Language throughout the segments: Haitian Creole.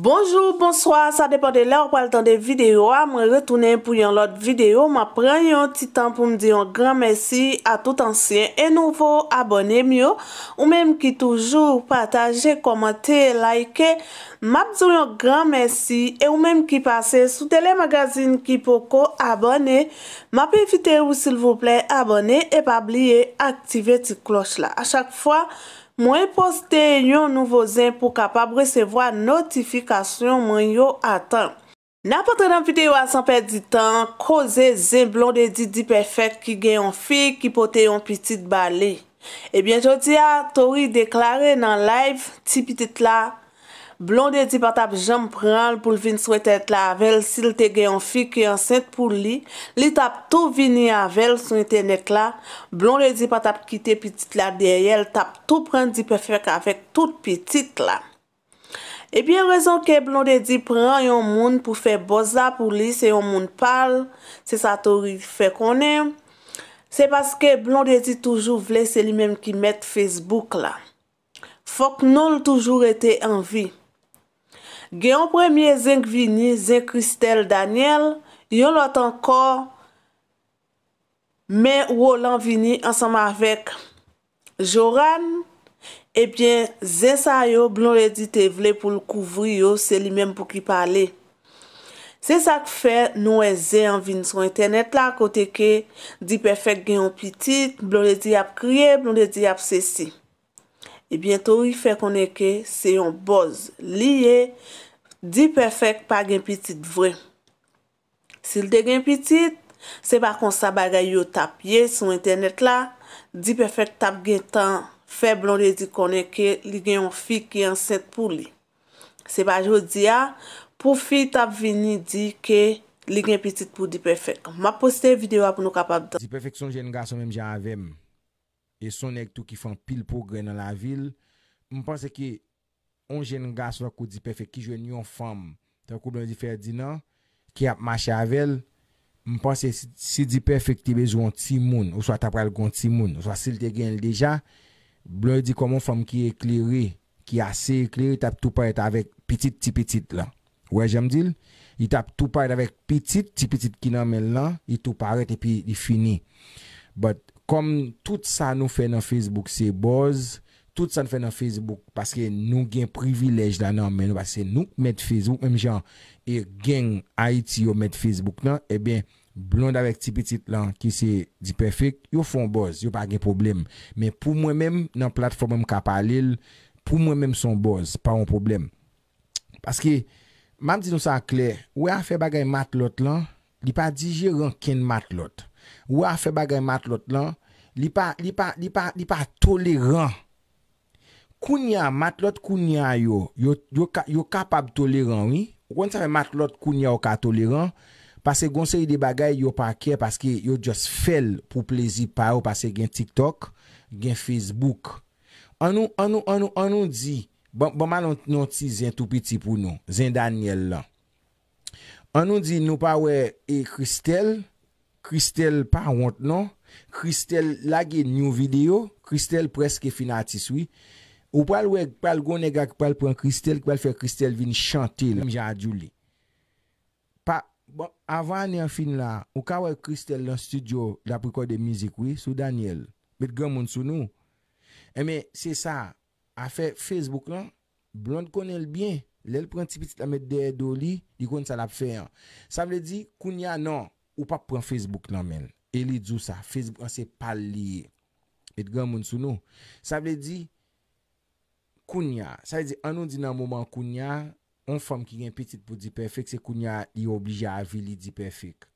Bonjou, bonsoi, sa depande la ou pal tan de videyo a, mwen retounen pou yon lot videyo. Ma pren yon ti tan pou mdi yon gran mersi a tout ansyen e nouvo abone myo. Ou menm ki toujou pataje, komante, laike. Ma bzoun yon gran mersi e ou menm ki pase sou telemagazine ki poko abone. Ma prefite ou sil vouple abone e pa bliye aktive ti kloch la a chak fwa. Mwen poste yon nouvo zin pou kapab resevo a notifikasyon mwen yon atan. Napote dan pite yon asan perdi tan, koze zin blon de didi perfek ki gen yon fik ki pote yon piti dbali. Ebyen jodi a, tori deklare nan live ti piti tla. Blon de di pa tap jom pran l pou l vin sou etet la avel si l te gen yon fik yon sent pou li. Li tap tou vin yon avel sou eten et la. Blon de di pa tap kite pitit la deye l tap tou pran di pefek avek tout pitit la. Ebyen rezon ke blon de di pran yon moun pou fe boza pou li se yon moun pal. Se sa tori fe konen. Se paske blon de di toujou vle se li menm ki met Facebook la. Fok non l toujou rete anvi. Genyon premye zeng vini, zeng Kristel Daniel, yon lot ankor men wò lan vini ansam avèk Joran. Ebyen, zè sa yo, blon lè di te vle pou l kouvri yo, se li mèm pou ki pale. Se sa k fè, nou e zè an vini son internet la, kote ke di pefèk genyon piti, blon lè di ap kriye, blon lè di ap sesi. E bientou yi fe koneke se yon boz liye di perfek pa gen pitit vre. Se yon de gen pitit, se pa konsa bagay yo tap ye sou internet la, di perfek tap gen tan feblon de di koneke li gen yon fi ki anset pou li. Se pa jodi ya, ah. pou fi tap vini di ke li gen pitit pou di perfek. Ma poste video ap nou kapap dan. Di perfek son jen nga son menm jan avem. E son ek tou ki fan pil pou gren nan la vil. Mwen panse ki... On jen nga sou la kou di pefek ki jwen yon fam. Ta kou blon di ferdi nan. Ki ap ma chavelle. Mwen panse si di pefek ti bejou an ti moun. Ou sa tap pral kon ti moun. Ou sa sil te gen l deja. Blon di koman fam ki ekleri. Ki ase ekleri tap tou paret avèk pitit ti pitit lan. Ouè jem dil? Li tap tou paret avèk pitit ti pitit ki nan men lan. Li tou paret epi li fini. But... kom tout sa nou fè nan Facebook se boz, tout sa nou fè nan Facebook, paske nou gen privilej dan nan men, nou basse nou mèt Facebook, ou mèm jan e gen Aiti yo mèt Facebook nan, ebyen, blonde avek ti petit lan, ki se di perfek, yo fon boz, yo pa gen problem. Men pou mwen mèm nan platform mèm kapalil, pou mwen mèm son boz, pa wèm problem. Paske, mèm di nou sa akler, wè a fè bagay mat lot lan, di pa di jè ran ken mat lot. Ou a fe bagay matlot lan, li pa toleran. Kounya, matlot kounya yo, yo kapab toleran, oui? Ou kon se fe matlot kounya yo ka toleran? Pase gonsen yi de bagay yo pa kè, paske yo just fel pou plezi pa yo, pase gen TikTok, gen Facebook. An nou di, banman bon nou ti zin tou piti pou nou, zin Daniel lan. An nou di nou pa we e Kristel, Kristel pa wot nan, Kristel lage new video, Kristel preske finatis wii, ou pal wek pal goun ega ki pal pren Kristel, ki pal fe Kristel vin chante l, mja a djou li. Pa, bon, avan ni an fin la, ou ka wek Kristel lan studio la preko de mizik wii, sou Daniel, bet gen moun sou nou. Eme, se sa, a fe Facebook lan, blan kon el bien, l el pren ti piti la met de do li, di kon sa la pfe an. Sa vle di, koun ya nan, Ou pa pran Facebook nan men. E li djou sa. Facebook an se pal li. Met gen moun sou nou. Sa vle di. Kounia. Sa li di. An nou di nan mouman kounia. On fom ki gen petit pou di perfek. Se kounia li oblija avili di perfek.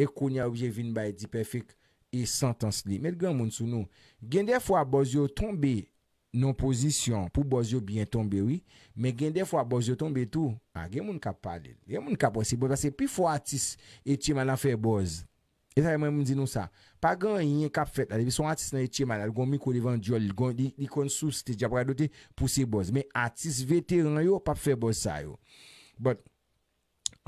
E kounia oblija vin bay di perfek. E santans li. Met gen moun sou nou. Gen defwa boz yo tombe. Non pozisyon pou boz yo byen tombe wye. Men gen defwa boz yo tombe tou. A ah, gen moun kap pade. Gen moun kap boz se boz. Pase pi fwa atis eti man la fe boz. Eta yon moun di nou sa. Pa gen yon kap fet la. Son atis nan eti man la. Gon mi kou li van diol. Gon di konsou sti. Di ap kwa do te pou se boz. Men atis veteran yo. Pap fe boz sa yo. But. Bon,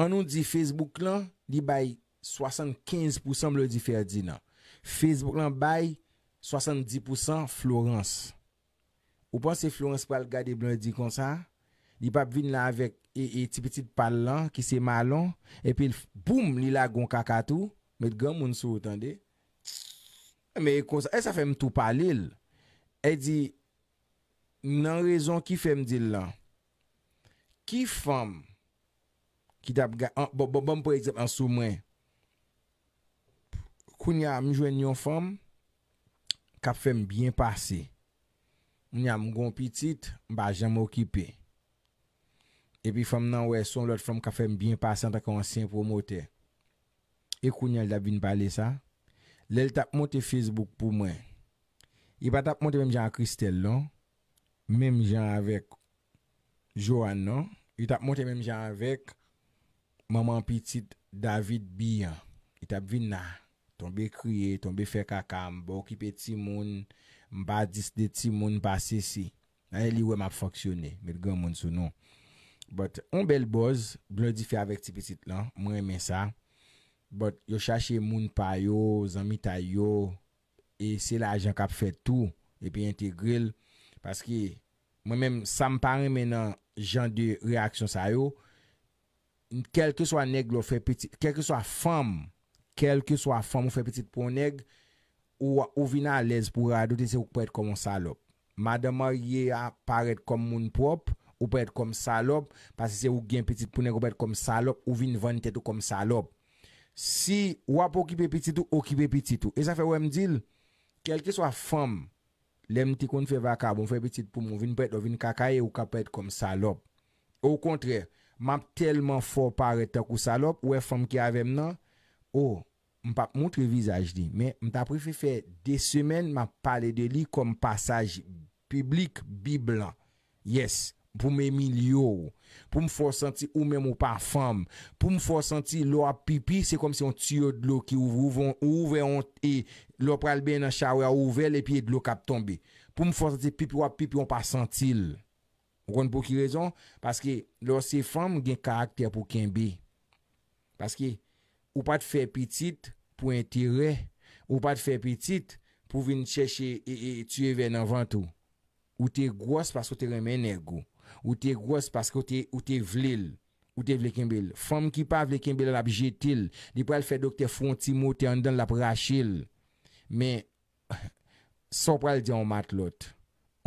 an nou di Facebook lan. Di bay 75% lo di ferdi nan. Facebook lan bay 70% Florence. Ou pan se fluens pa l gade blondi kon sa. Di pap vin la avek e, e tipetit pal lan ki se malon. Epi boom li la gon kakatu. Met gaman moun sou otande. E me kon sa. E sa fem tou palil. E di nan rezon ki fem dil lan. Ki fem. Ki dab gade. Bon bon bon prezep ansou mwen. Kou nya mjwen yon fem. Kap fem bien pasey. Mwen yon mgon pitit, mba jan mwokipe. Epi fèm nan wè son lòt fèm lòt fèm bin pasan ta konsyen pou mwote. Ekou nyan lè tap vin balè sa. Lè lè tap mwote Facebook pou mwen. Yon pa tap mwote mwen jan Kristel lò. Mwen non? mwen jan avèk Johan lò. Yon tap mwote mwen jan avèk maman pitit David Biyan. Yon tap vin nan. Ton be kriye, ton be fè kakam, mba mwokipe timouni. M ba dis de ti moun ba se si. Nan e li we map foksyone. Met gen moun sou nou. But, an bel boz, blodifi avèk ti piti lan. M remen sa. But, yo chache moun pa yo, zanmi ta yo. E se la ajan kap fè tou. E pi ente grill. Pas ki, mwen menm sa mpare menan jan de reaksyon sa yo. Kelke swa neg lo fè piti. Kelke swa fam. Kelke swa fam ou fè piti pou neg. Ou vin a lez pou radote se ou pou ete komon salop. Madama ye a paret kom moun prop. Ou pou ete kom salop. Pase se ou gen petit pou ne pou ete kom salop. Ou vin van tetou kom salop. Si ou ap ou kipe petitou, ou kipe petitou. E zafè wèm dil. Kelke swa fom. Lem ti kon fè vakab. Bon ou fè petit pou moun vin pet ou vin kakaye. Ou ka pet kom salop. Ou kontre. Map telman fò paret takou salop. Ou e fom ki avem nan. Ou. m pa moutre vizaj di, men m ta prefe fe de semen ma pale de li kom pasaj publik bi blan. Yes, pou m emil yo, pou m fò senti ou mèm ou pa fòm, pou m fò senti lò ap pipi, se kom se yon tiyo dlo ki ouvon, ouvè yon te, lò pralbe nan chawè ouvè le piye dlo kap tombe. Pou m fò senti pipi ou ap pipi, yon pa sentil. Yon kon pou ki rezon, paske lò se fòm gen karakter pou kenbe. Paske, Ou pa te fe pitit pou entire, ou pa te fe pitit pou vin cheshe e, e tue ven avan tou. Ou te gwas pasko te remen ego, ou te gwas pasko te vlil, ou te vle kembil. Fom ki pa vle kembil la bi jetil, di pral fe dokte fonti moten dan la prachil. Men, son pral di an mat lot.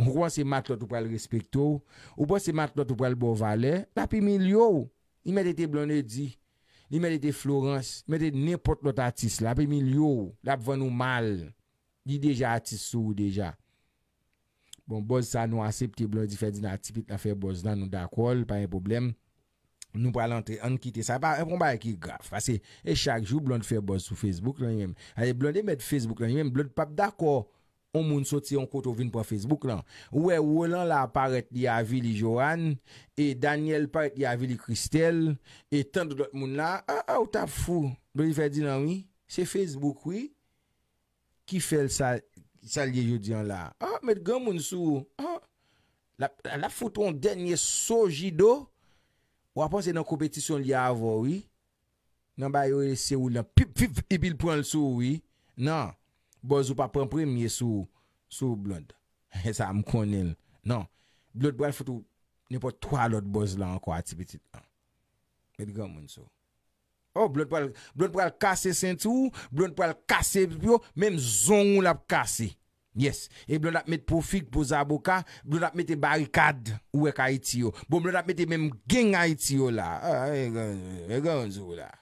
Ou kwa se mat lot ou pral respek tou, ou po se mat lot ou pral bo vale, la pi mil yo, ime de te blone di. Li merite Florence, merite nepot lot atis la, pe mi lyo, la pou ven nou mal. Di deja atis sou deja. Bon, boz sa nou ase pte blondi fè din atipit la fè boz nan nou d'akol, pa yon problem. Nou palante an kite sa, pa yon ba yon ki gaf, pa se. E chak jou blond fè boz sou Facebook lan yon mèm. A yon blondi mèm fè Facebook lan yon mèm, blond pap d'akol. On moun sot se yon koto vin pou a Facebook lan. Ou e wolan la paret li avi li Johan. E Daniel paret li avi li Kristel. E tendu dot moun la. A ou tap fou. Bè li fè di nan mi. Se Facebook wii. Ki fèl sa liye jodian la. A met gen moun sou. La fouton denye soji do. Ou apan se nan kompetisyon li avo wii. Nan bayo e se wou lan. Pip pip i bil pran l sou wii. Nan. Boz ou pa prem premiye sou blon. E sa m konel. Non. Blon pou al fote ou nepo twa lot boz la an kwa atipetit an. E digan moun sou. O, blon pou al kase sentou. Blon pou al kase biyo. Mem zon ou la pou kase. Yes. E blon ap met pou fig pou zaboka. Blon ap met e barikad ou ek a iti yo. Bo blon ap met e mem geng a iti yo la. Ah, e genjou la.